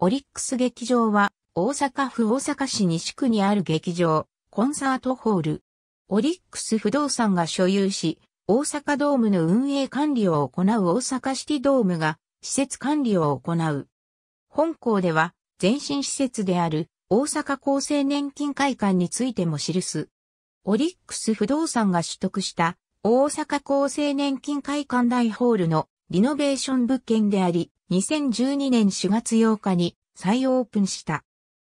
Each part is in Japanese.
オリックス劇場は、大阪府大阪市西区にある劇場、コンサートホール。オリックス不動産が所有し、大阪ドームの運営管理を行う大阪シティドームが、施設管理を行う。本校では、前身施設である、大阪厚生年金会館についても記す。オリックス不動産が取得した、大阪厚生年金会館大ホールのリノベーション物件であり、2012年4月8日に再オープンした。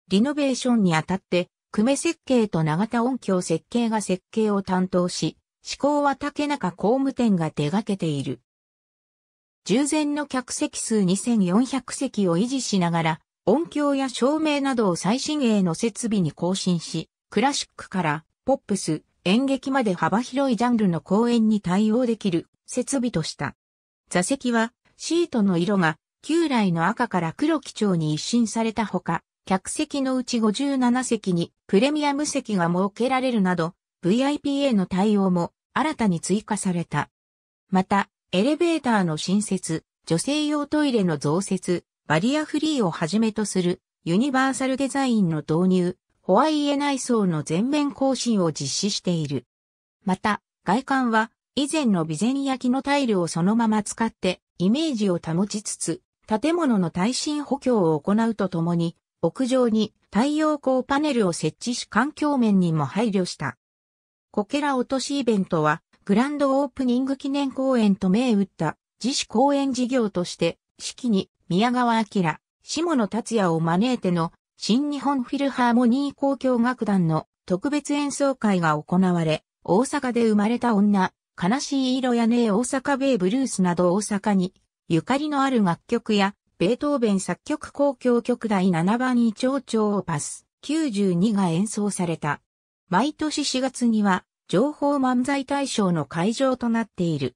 リノベーションにあたって、久米設計と永田音響設計が設計を担当し、志向は竹中工務店が手掛けている。従前の客席数2400席を維持しながら、音響や照明などを最新鋭の設備に更新し、クラシックからポップス、演劇まで幅広いジャンルの公演に対応できる設備とした。座席はシートの色が旧来の赤から黒基調に一新されたほか、客席のうち57席にプレミアム席が設けられるなど、VIP a の対応も新たに追加された。また、エレベーターの新設、女性用トイレの増設、バリアフリーをはじめとするユニバーサルデザインの導入、ホワイエ内装の全面更新を実施している。また、外観は以前の備前焼きのタイルをそのまま使ってイメージを保ちつつ、建物の耐震補強を行うとともに、屋上に太陽光パネルを設置し環境面にも配慮した。こけら落としイベントは、グランドオープニング記念公演と銘打った自主公演事業として、式に宮川明、下野達也を招いての新日本フィルハーモニー交響楽団の特別演奏会が行われ、大阪で生まれた女、悲しい色やねえ大阪ベイブルースなど大阪にゆかりのある楽曲や、ベートーベン作曲公共曲第7番イチ長をパス92が演奏された。毎年4月には、情報漫才大賞の会場となっている。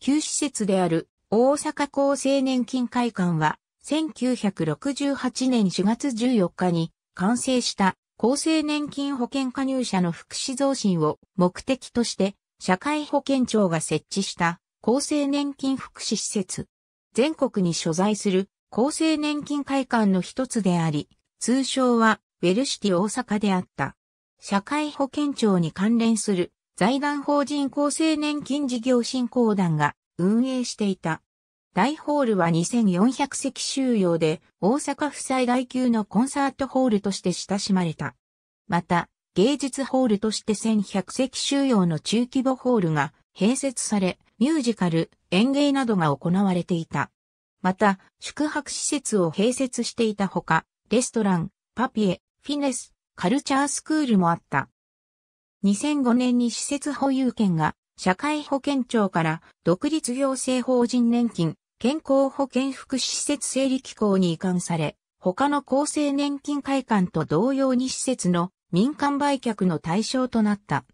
旧施設である大阪厚生年金会館は、1968年4月14日に完成した厚生年金保険加入者の福祉増進を目的として、社会保険庁が設置した厚生年金福祉施設。全国に所在する厚生年金会館の一つであり、通称はウェルシティ大阪であった。社会保険庁に関連する財団法人厚生年金事業振興団が運営していた。大ホールは2400席収容で大阪府最大級のコンサートホールとして親しまれた。また、芸術ホールとして1100席収容の中規模ホールが併設され、ミュージカル、演芸などが行われていた。また、宿泊施設を併設していたほか、レストラン、パピエ、フィネス、カルチャースクールもあった。2005年に施設保有権が社会保険庁から独立行政法人年金、健康保険福祉施設整理機構に移管され、他の厚生年金会館と同様に施設の民間売却の対象となった。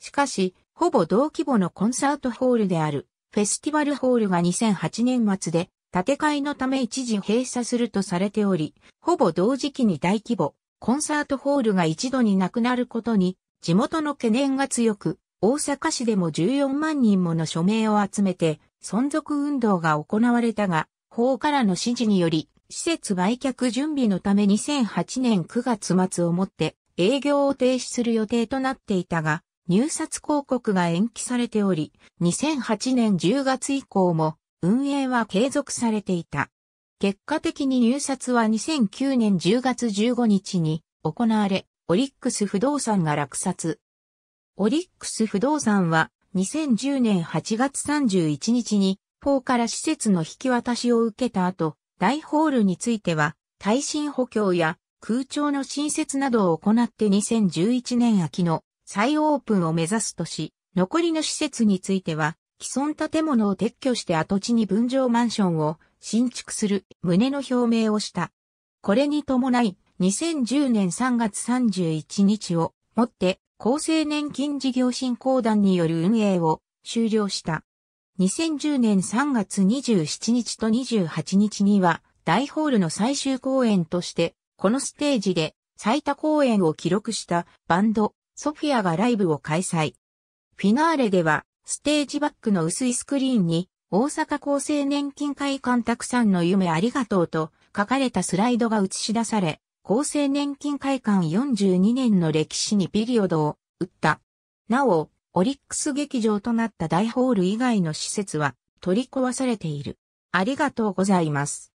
しかし、ほぼ同規模のコンサートホールであるフェスティバルホールが2008年末で建て替えのため一時閉鎖するとされており、ほぼ同時期に大規模コンサートホールが一度になくなることに地元の懸念が強く、大阪市でも14万人もの署名を集めて存続運動が行われたが、法からの指示により、施設売却準備のため2008年9月末をもって営業を停止する予定となっていたが、入札広告が延期されており、2008年10月以降も運営は継続されていた。結果的に入札は2009年10月15日に行われ、オリックス不動産が落札。オリックス不動産は2010年8月31日に法から施設の引き渡しを受けた後、大ホールについては耐震補強や空調の新設などを行って2011年秋の再オープンを目指すとし、残りの施設については、既存建物を撤去して跡地に分譲マンションを新築する旨の表明をした。これに伴い、2010年3月31日をもって厚生年金事業振興団による運営を終了した。2010年3月27日と28日には大ホールの最終公演として、このステージで最多公演を記録したバンドソフィアがライブを開催。フィナーレでは、ステージバックの薄いスクリーンに、大阪厚生年金会館たくさんの夢ありがとうと書かれたスライドが映し出され、厚生年金会館42年の歴史にピリオドを打った。なお、オリックス劇場となった大ホール以外の施設は取り壊されている。ありがとうございます。